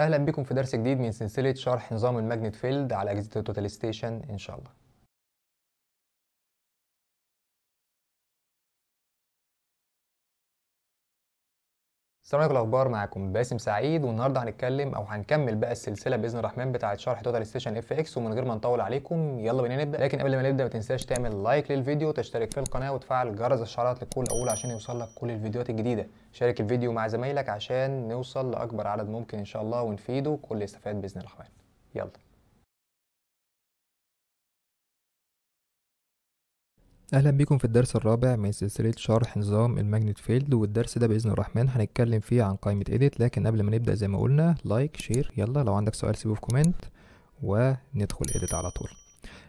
اهلا بكم في درس جديد من سلسله شرح نظام الماجنت فيلد على اجهزه التوتال ستيشن ان شاء الله السلام عليكم الاخبار معاكم باسم سعيد والنهارده هنتكلم او هنكمل بقى السلسله باذن الرحمن بتاعه شرح توتال ستيشن اف اكس ومن غير ما نطول عليكم يلا بينا نبدا لكن قبل ما نبدا ما تنساش تعمل لايك للفيديو وتشترك في القناه وتفعل جرس الشعارات لكل اول عشان يوصل لك كل الفيديوهات الجديده شارك الفيديو مع زمايلك عشان نوصل لاكبر عدد ممكن ان شاء الله ونفيده وكل يستفاد باذن الرحمن يلا اهلا بيكم في الدرس الرابع من سلسله شرح نظام الماجنت فيلد والدرس ده باذن الرحمن هنتكلم فيه عن قائمه ايديت لكن قبل ما نبدا زي ما قلنا لايك شير يلا لو عندك سؤال سيبه في كومنت وندخل ايديت على طول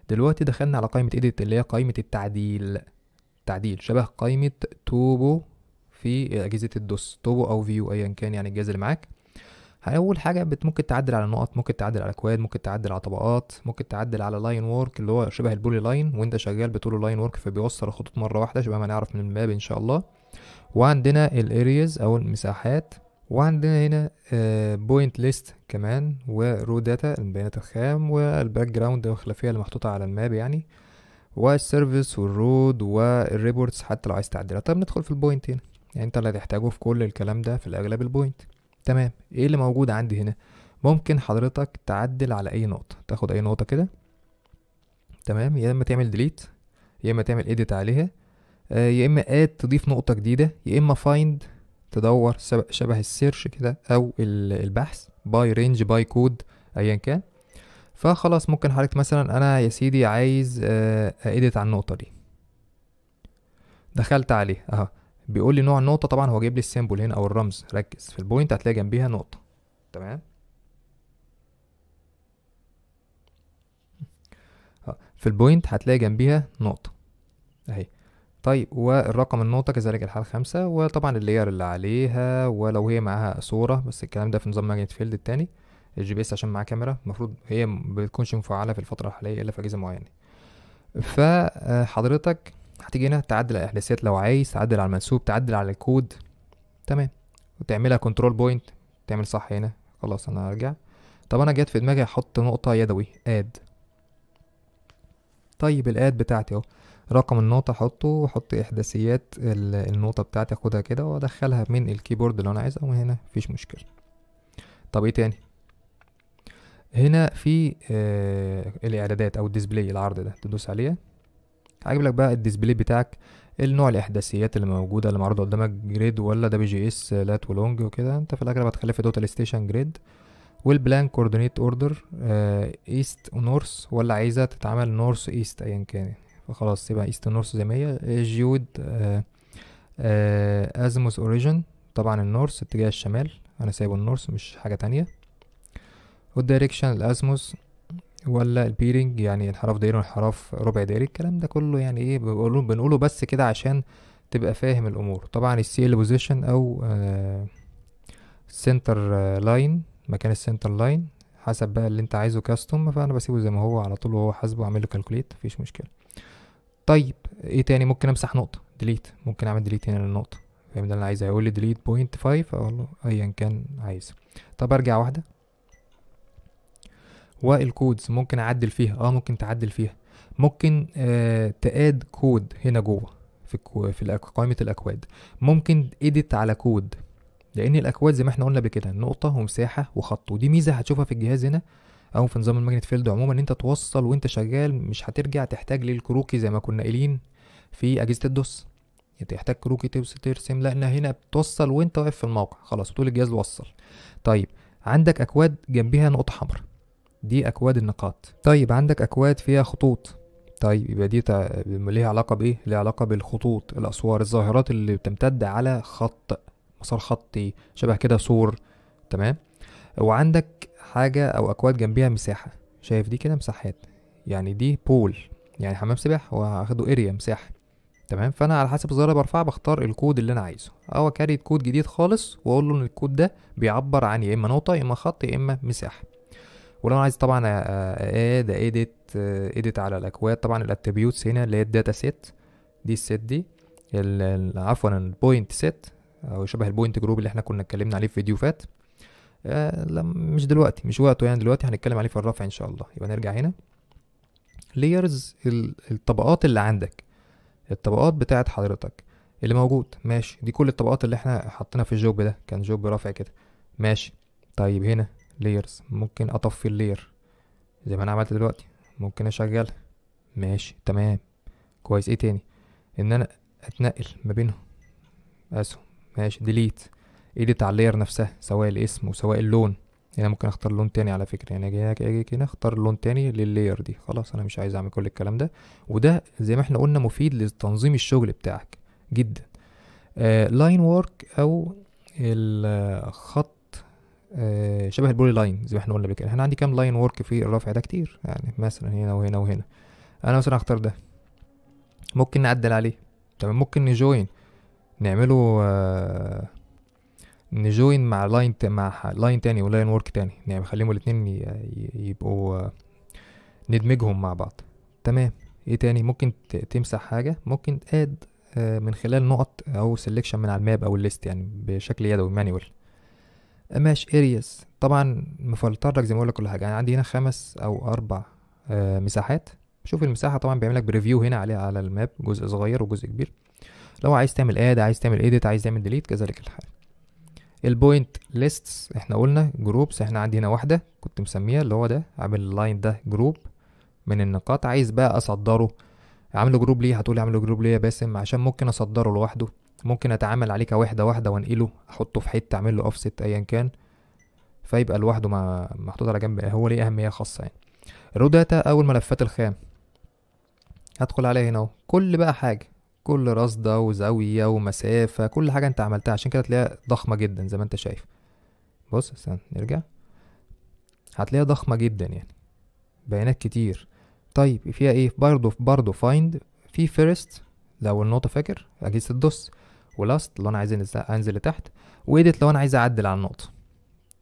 دلوقتي دخلنا على قائمه ايديت اللي هي قائمه التعديل تعديل شبه قائمه توبو في اجهزه الدوس توبو او فيو ايا كان يعني الجهاز اللي معاك اول حاجه بت ممكن تعدل على نقط ممكن تعدل على كواد ممكن تعدل على طبقات ممكن تعدل على لاين وورك اللي هو شبه البولي لاين وانت شغال بتقول لاين وورك فبيوصل الخطوط مره واحده شبه ما نعرف من الماب ان شاء الله وعندنا الاريز او المساحات وعندنا هنا بوينت آه، ليست كمان ورو داتا البيانات الخام والباك جراوند الخلفيه اللي محطوطه على الماب يعني والسيرفيس والرود والريبورتس حتى لو عايز تعدلها طب ندخل في البوينت هنا يعني انت اللي هتحتاجه في كل الكلام ده في الاغلب البوينت تمام ايه اللي موجود عندي هنا ممكن حضرتك تعدل على اي نقطه تاخد اي نقطه كده تمام يا اما تعمل ديليت يا اما تعمل اديت عليها آه، يا اما اد تضيف نقطه جديده يا اما فايند تدور شبه السيرش كده او البحث باي رينج باي كود ايا كان فخلاص ممكن حضرتك مثلا انا يا سيدي عايز اديت آه، على النقطه دي دخلت عليه اهو بيقول لي نوع النقطه طبعا هو جايب لي السيمبل هنا او الرمز ركز في البوينت هتلاقي جنبيها نقطه تمام آه. في البوينت هتلاقي جنبيها نقطه اهي طيب والرقم النقطة كذلك الحال خمسة وطبعا اللاير اللي عليها ولو هي معاها صورة بس الكلام ده في نظام ماجنت فيلد التاني الجي بي اس عشان معاه كاميرا المفروض هي مبتكونش مفعلة في الفترة الحالية إلا في أجهزة معينة فحضرتك آه، هتيجي هنا تعدل على الاحداثيات لو عايز تعدل على المنسوب تعدل على الكود تمام وتعملها كنترول بوينت تعمل صح هنا خلاص انا هرجع طب انا جت في دماغي احط نقطه يدوي اد طيب الاد بتاعتي اهو رقم النقطة احطه واحط احداثيات النقطة بتاعتي اخدها كده وادخلها من الكيبورد لو انا عايزها ومن هنا مفيش مشكلة طب ايه تاني هنا في آه الاعدادات او الديسبلاي العرض ده تدوس عليها هجيب لك بقى الديسبلاي بتاعك النوع الاحداثيات اللي موجوده اللي معروضه قدامك جريد ولا دبليو جي اس لات ولونج وكده انت في الاغلب هتخليها في توتال ستيشن جريد والبلان كوردينيت اوردر ايست ونورث ولا عايزه تتعمل نورث ايست ايا كان يعني. فخلاص يبقى ايست نورث زي ما هي جيود ازموس اوريجن طبعا النورث اتجاه الشمال انا سايبه النورث مش حاجه تانية والدايركشن الازموس ولا البيرنج يعني انحراف دايري وانحراف ربع دايري الكلام ده كله يعني ايه بنقوله بنقوله بس كده عشان تبقى فاهم الامور طبعا السي ال بوزيشن او سنتر آه، لاين مكان السنتر لاين حسب بقى اللي انت عايزه كاستم فانا بسيبه زي ما هو على طول وهو حاسبه اعمل له كالكوليت مفيش مشكله طيب ايه تاني ممكن امسح نقطه ديليت ممكن اعمل ديليت هنا للنقطه فاهم ده اللي انا عايز هيقول لي ديليت بوينت فايف اقول له ايا كان عايز طب ارجع واحده والكودز ممكن اعدل فيها اه ممكن تعدل فيها ممكن آه تاد كود هنا جوه في الكو في قائمه الاكواد ممكن اديت على كود لان الاكواد زي ما احنا قلنا بكده نقطه ومساحه وخط ودي ميزه هتشوفها في الجهاز هنا او في نظام الماجنت فيلد عموما ان انت توصل وانت شغال مش هترجع تحتاج للكروكي زي ما كنا قايلين في اجهزه الدوس تحتاج كروكي ترسم لا هنا بتوصل وانت واقف في الموقع خلاص بتقول الجهاز وصل طيب عندك اكواد جنبها نقطه حمراء دي أكواد النقاط طيب عندك أكواد فيها خطوط طيب يبقى دي ليها علاقة بإيه؟ ليها علاقة بالخطوط الأسوار الظاهرات اللي بتمتد على خط مسار خطي شبه كده سور تمام وعندك حاجة أو أكواد جنبيها مساحة شايف دي كده مساحات يعني دي بول يعني حمام سباحة وهاخده اريا مساحة تمام فانا على حسب الظاهره برفع بختار الكود اللي انا عايزه او كاريت كود جديد خالص واقول له ان الكود ده بيعبر عن يا اما نقطه يا اما خط يا اما مساحه ولو انا عايز طبعا ايه ده ايديت ايديت على الاكواد طبعا الاتريبيوتس هنا اللي هي الداتا سيت دي السيت دي عفوا البوينت سيت او شبه البوينت جروب اللي احنا كنا اتكلمنا عليه في فيديو فات آه لا مش دلوقتي مش وقته يعني دلوقتي هنتكلم عليه في الرفع ان شاء الله يبقى نرجع هنا layers الطبقات اللي عندك الطبقات بتاعت حضرتك اللي موجود ماشي دي كل الطبقات اللي احنا حطينا في الجوب ده كان جوب رفع كده ماشي طيب هنا layers ممكن اطفي اللير زي ما انا عملت دلوقتي ممكن اشغلها ماشي تمام كويس ايه تاني ان انا اتنقل ما بينهم اسهم ماشي ديليت ايديت على اللير نفسها سواء الاسم وسواء اللون هنا ممكن اختار لون تاني على فكره يعني اجي هنا اجي هنا اختار لون تاني لللاير دي خلاص انا مش عايز اعمل كل الكلام ده وده زي ما احنا قلنا مفيد لتنظيم الشغل بتاعك جدا لاين آه وورك او الخط آه، شبه البولي لاين زي ما احنا قلنا كده احنا عندي كام لاين ورك في الرفع ده كتير يعني مثلا هنا وهنا وهنا انا مثلا هختار ده ممكن نعدل عليه تمام ممكن نجوين نعمله آه، نجوين مع لاين مع لاين تاني ولاين ورك تاني يعني نخليهم الاتنين يبقوا آه، ندمجهم مع بعض تمام ايه تاني ممكن تمسح حاجة ممكن اد من خلال نقط او سيلكشن من على الماب او الليست يعني بشكل يدوي مانيوال ماش ارياس طبعا مفلتر لك زي ما اقول لك كل حاجه انا يعني عندي هنا خمس او اربع آه، مساحات شوف المساحه طبعا بيعمل لك بريفيو هنا عليها على الماب جزء صغير وجزء كبير لو عايز تعمل اد عايز تعمل ايديت عايز تعمل ديليت كذلك الحال البوينت ليستس احنا قلنا جروبس احنا عندي هنا واحده كنت مسميها اللي هو ده عامل اللاين ده جروب من النقاط عايز بقى اصدره عامله جروب ليه هتقولي عامله جروب ليه يا باسم عشان ممكن اصدره لوحده ممكن اتعامل عليه كوحده واحده وانقله احطه في حته اعمل له اوفست ايا كان فيبقى لوحده مع محطوط على جنب هو ليه اهميه خاصه يعني رو داتا او الملفات الخام هدخل عليه هنا كل بقى حاجه كل رصده وزاويه ومسافه كل حاجه انت عملتها عشان كده تلاقيها ضخمه جدا زي ما انت شايف بص استنى نرجع هتلاقيها ضخمه جدا يعني بيانات كتير طيب فيها ايه برضه برضه فايند في فيرست لو النقطه فاكر اجهزه الدوس ولاست لو انا عايز انزل لتحت واديت لو انا عايز اعدل على النقطه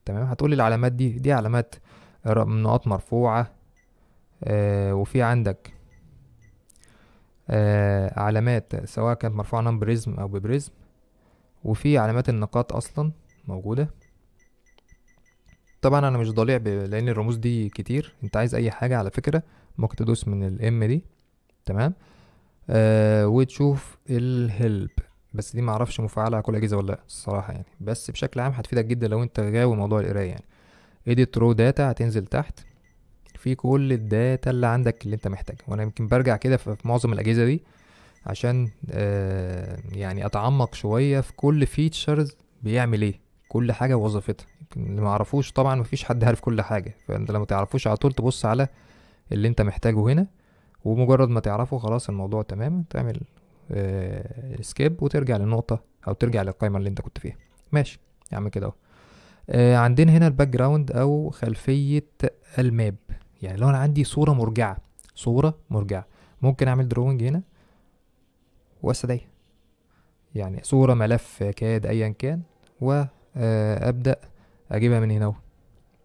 تمام هتقولي العلامات دي دي علامات نقط مرفوعه آه وفي عندك آه علامات سواء كانت مرفوعه نون بريزم او ببريزم وفي علامات النقاط اصلا موجوده طبعا انا مش ضليع لان الرموز دي كتير انت عايز اي حاجه على فكره ممكن تدوس من الام دي تمام آه وتشوف الهلب بس دي معرفش مفعلة على كل أجهزة ولا لأ الصراحة يعني بس بشكل عام هتفيدك جدا لو أنت غاوي موضوع القراية يعني اديت رو داتا هتنزل تحت في كل الداتا اللي عندك اللي أنت محتاجها وأنا يمكن برجع كده في معظم الأجهزة دي عشان آه يعني أتعمق شوية في كل فيتشرز بيعمل إيه كل حاجة ووظيفتها اللي معرفوش طبعا مفيش حد عارف كل حاجة فأنت لو متعرفوش على طول تبص على اللي أنت محتاجه هنا ومجرد ما تعرفه خلاص الموضوع تمام تعمل سكيب آه، وترجع للنقطه او ترجع للقائمه اللي انت كنت فيها ماشي اعمل كده اهو آه، عندنا هنا الباك جراوند او خلفيه الماب يعني لو انا عندي صوره مرجعه صوره مرجعه ممكن اعمل دروينج هنا واستدعيها يعني صوره ملف كاد ايا كان وابدا آه، اجيبها من هنا اهو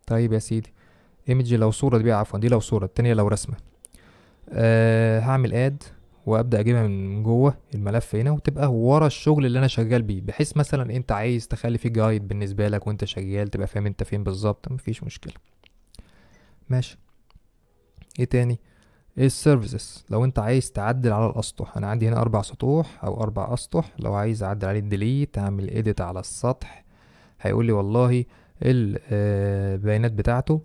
طيب يا سيدي ايمج لو صوره دي عفوا دي لو صوره التانية لو رسمه أه هعمل اد وابدا اجيبها من جوه الملف هنا وتبقى ورا الشغل اللي انا شغال بيه بحيث مثلا انت عايز تخلي فيه جايد بالنسبه لك وانت شغال تبقى فاهم انت فين بالظبط مفيش مشكله ماشي ايه تاني إيه السيرفيسز لو انت عايز تعدل على الاسطح انا عندي هنا اربع سطوح او اربع اسطح لو عايز اعدل عليه الديليت اعمل اديت على السطح هيقول لي والله آه، البيانات بتاعته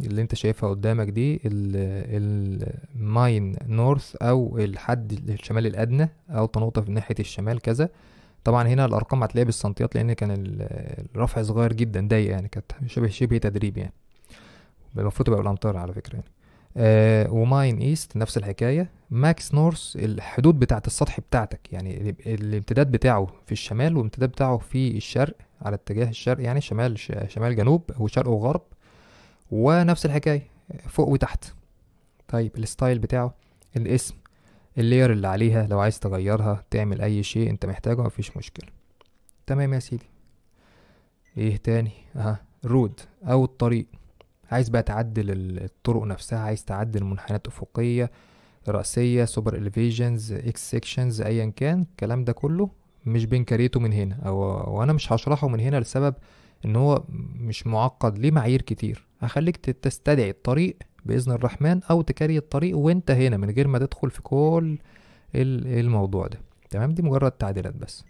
اللي انت شايفها قدامك دي الماين نورث او الحد الشمال الادنى او نقطة في ناحية الشمال كذا طبعا هنا الارقام هتلاقيها بالسنتيات لان كان الرفع صغير جدا ضيق يعني كانت شبه شبه تدريب يعني المفروض تبقى بالامتار على فكرة يعني آه وماين ايست نفس الحكايه ماكس نورث الحدود بتاعه السطح بتاعتك يعني الامتداد بتاعه في الشمال والامتداد بتاعه في الشرق على اتجاه الشرق يعني شمال شمال جنوب وشرق وغرب ونفس الحكاية فوق وتحت طيب الستايل بتاعه الاسم اللاير اللي عليها لو عايز تغيرها تعمل اي شيء انت محتاجه مفيش مشكلة تمام يا سيدي ايه تاني اه رود او الطريق عايز بقى تعدل الطرق نفسها عايز تعدل منحنيات افقية رأسية سوبر الفيجنز اكس سيكشنز ايا كان الكلام ده كله مش بنكريته من هنا او وانا مش هشرحه من هنا لسبب ان هو مش معقد ليه معايير كتير هخليك تستدعي الطريق باذن الرحمن او تكري الطريق وانت هنا من غير ما تدخل في كل الموضوع ده تمام دي مجرد تعديلات بس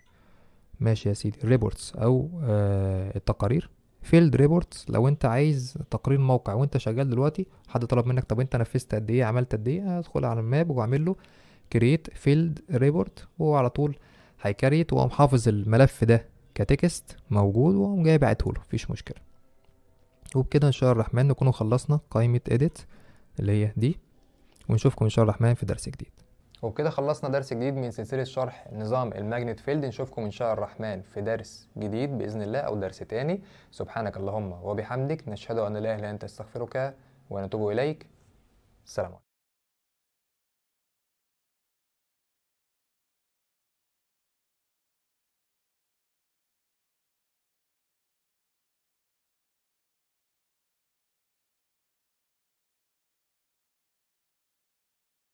ماشي يا سيدي الريبورتس او آه التقارير فيلد ريبورتس لو انت عايز تقرير موقع وانت شغال دلوقتي حد طلب منك طب انت نفذت قد ايه عملت قد ايه ادخل على الماب واعمل له كرييت فيلد ريبورت وهو على طول هيكريت وهو محافظ الملف ده كتكست موجود وأقوم جاي له مفيش مشكلة وبكده إن شاء الله الرحمن نكون خلصنا قائمة إيديت اللي هي دي ونشوفكم إن شاء الله الرحمن في درس جديد وبكده خلصنا درس جديد من سلسلة شرح نظام الماجنت فيلد نشوفكم إن شاء الرحمن في درس جديد بإذن الله أو درس تاني سبحانك اللهم وبحمدك نشهد أن لا إله إلا أنت استغفرك ونتوب إليك سلام عليكم